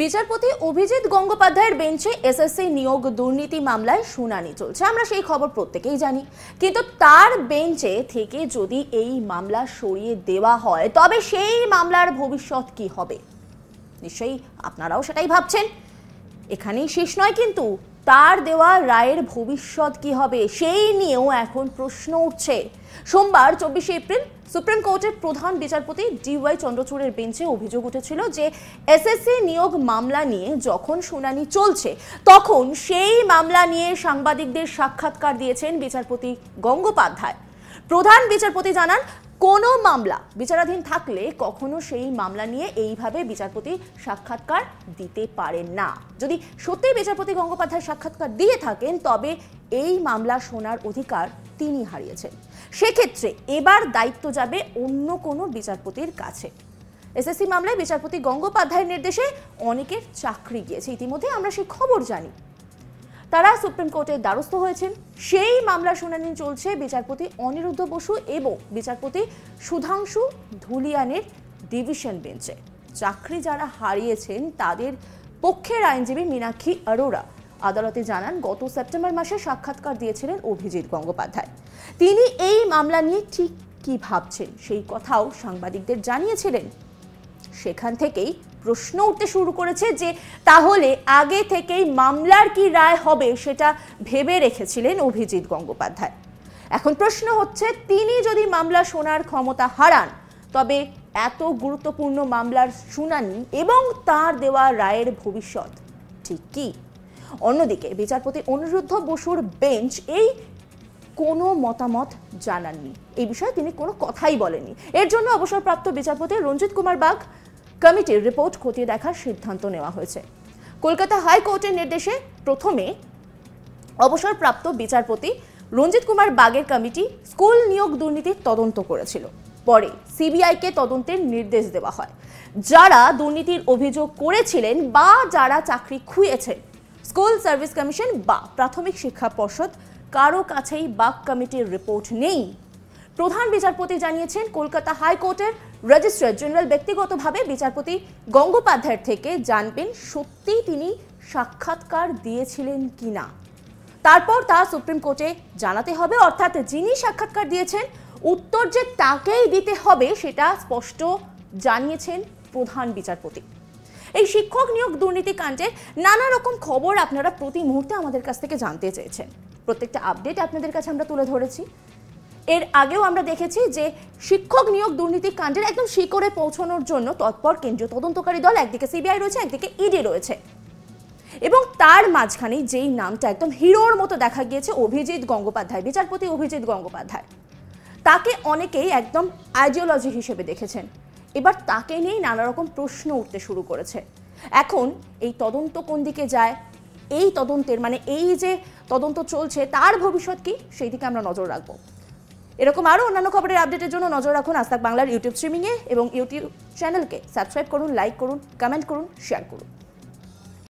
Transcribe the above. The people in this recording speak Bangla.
বিচারপতি অভিজিৎ গঙ্গোপাধ্যায়ের বেঞ্চে এসএসসি নিয়োগ দুর্নীতি মামলায় শুনানি চলছে আমরা সেই খবর প্রত্যেকেই জানি কিন্তু তার বেঞ্চে থেকে যদি এই মামলা সরিয়ে দেওয়া হয় তবে সেই মামলার ভবিষ্যৎ কি হবে নিশ্চয়ই আপনারাও সেটাই ভাবছেন এখানেই শেষ নয় কিন্তু তার দেওয়া রায়ের ভবিষ্যৎ কি হবে সেই নিয়েও এখন প্রশ্ন উঠছে সোমবার চব্বিশে এপ্রিল সুপ্রিম কোর্টের প্রধান বিচারপতি ডিওয়াই চন্দ্রচূড়ের বেঞ্চে অভিযোগ উঠেছিল যে এসএসসি নিয়োগ মামলা নিয়ে যখন শুনানি চলছে তখন সেই মামলা নিয়ে সাংবাদিকদের সাক্ষাৎকার দিয়েছেন বিচারপতি গঙ্গোপাধ্যায় প্রধান বিচারপতি জানান কোনো মামলা বিচারাধীন থাকলে কখনো সেই মামলা নিয়ে এইভাবে বিচারপতি সাক্ষাৎকার দিতে পারেন না যদি সত্যি বিচারপতি গঙ্গোপাধ্যায় সাক্ষাৎকার দিয়ে থাকেন তবে এই মামলা শোনার অধিকার তিনি হারিয়েছেন সেক্ষেত্রে এবার দায়িত্ব যাবে অন্য কোনো বিচারপতির কাছে এসএসসি মামলায় বিচারপতি গঙ্গোপাধ্যায়ের নির্দেশে অনেকের চাকরি গিয়েছে ইতিমধ্যে আমরা সেই খবর জানি তারা সুপ্রিম কোর্টের দ্বারস্থ হয়েছেন সেই মামলা শুনানি চলছে বিচারপতি অনিরুদ্ধ বসু এবং বিচারপতি সুধাংশু ধুলিয়ানের ডিভিশন বেঞ্চে চাকরি যারা হারিয়েছেন তাদের পক্ষের আইনজীবী মীনাক্ষী অরোরা আদালতে জানান গত সেপ্টেম্বর মাসে সাক্ষাৎকার দিয়েছিলেন অভিজিৎ গঙ্গোপাধ্যায় তিনি এই মামলা নিয়ে ঠিক কি ভাবছেন সেই কথাও সাংবাদিকদের জানিয়েছিলেন সেখান থেকেই প্রশ্ন উঠতে শুরু করেছে যে তাহলে আগে থেকেই মামলার কি রায় হবে সেটা ভেবে রেখেছিলেন অভিজিৎ গঙ্গোপাধ্যায় এখন প্রশ্ন হচ্ছে তিনি যদি মামলা শোনার ক্ষমতা হারান তবে এত গুরুত্বপূর্ণ মামলার শুনানি এবং তার দেওয়া রায়ের ভবিষ্যৎ ঠিক কি অন্যদিকে বিচারপতি অনিরুদ্ধ বসুর বেঞ্চ এই কোনো মতামত জানাননি এই বিষয়ে তিনি কোনো কথাই বলেনি এর জন্য অবসরপ্রাপ্ত বিচারপতি রঞ্জিত কুমার বাগ কমিটির রিপোর্ট খতিয়ে দেখার সিদ্ধান্ত নেওয়া হয়েছে কলকাতা হাইকোর্টের নির্দেশে প্রথমে অবসরপ্রাপ্ত বিচারপতি রঞ্জিত কুমার বাগের কমিটি স্কুল নিয়োগ দুর্নীতির তদন্ত করেছিল পরে সিবিআইকে তদন্তের নির্দেশ দেওয়া হয় যারা দুর্নীতির অভিযোগ করেছিলেন বা যারা চাকরি খুঁয়েছেন স্কুল সার্ভিস কমিশন বা প্রাথমিক শিক্ষা পর্ষদ কারো কাছেই বাক কমিটির রিপোর্ট নেই প্রধান বিচারপতি জানিয়েছেন কলকাতা হাইকোর্টের রেজিস্ট্রার জেনারেল ব্যক্তিগতভাবে বিচারপতি গঙ্গোপাধ্যায়ের থেকে জানবেন সত্যিই তিনি সাক্ষাৎকার দিয়েছিলেন কি না তারপর তা সুপ্রিম কোর্টে জানাতে হবে অর্থাৎ যিনি সাক্ষাৎকার দিয়েছেন উত্তর যে তাকেই দিতে হবে সেটা স্পষ্ট জানিয়েছেন প্রধান বিচারপতি এই শিক্ষক নিয়োগ দুর্নীতিকাণ্ডের নানা রকম খবর আপনারা প্রতি মুহূর্তে আমাদের কাছ থেকে জানতে চেয়েছেন প্রত্যেকটা আপডেট আপনাদের কাছে আমরা তুলে ধরেছি এর আগেও আমরা দেখেছি যে শিক্ষক নিয়োগ দুর্নীতি কাণ্ডের একদম শিকড়ে পৌঁছানোর জন্য তৎপর কেন্দ্রীয় তদন্তকারী দল একদিকে সিবিআই রয়েছে একদিকে ইডি e রয়েছে এবং তার মাঝখানে যেই নামটা একদম হিরোর মতো দেখা গিয়েছে অভিজিৎ গঙ্গোপাধ্যায় বিচারপতি অভিজিৎ গঙ্গোপাধ্যায় তাকে অনেকেই একদম আইডিওলজি হিসেবে দেখেছেন এবার তাকে নিয়েই নানা রকম প্রশ্ন উঠতে শুরু করেছে এখন এই তদন্ত কোন দিকে যায় এই তদন্তের মানে এই যে তদন্ত চলছে তার ভবিষ্যৎ কি সেই দিকে আমরা নজর রাখবো এরকম আরও অন্যান্য খবরের আপডেটের জন্য নজর রাখুন আস্তাক বাংলার ইউটিউব স্ট্রিমিংয়ে এবং ইউটিউব চ্যানেলকে সাবস্ক্রাইব করুন লাইক করুন কমেন্ট করুন শেয়ার করুন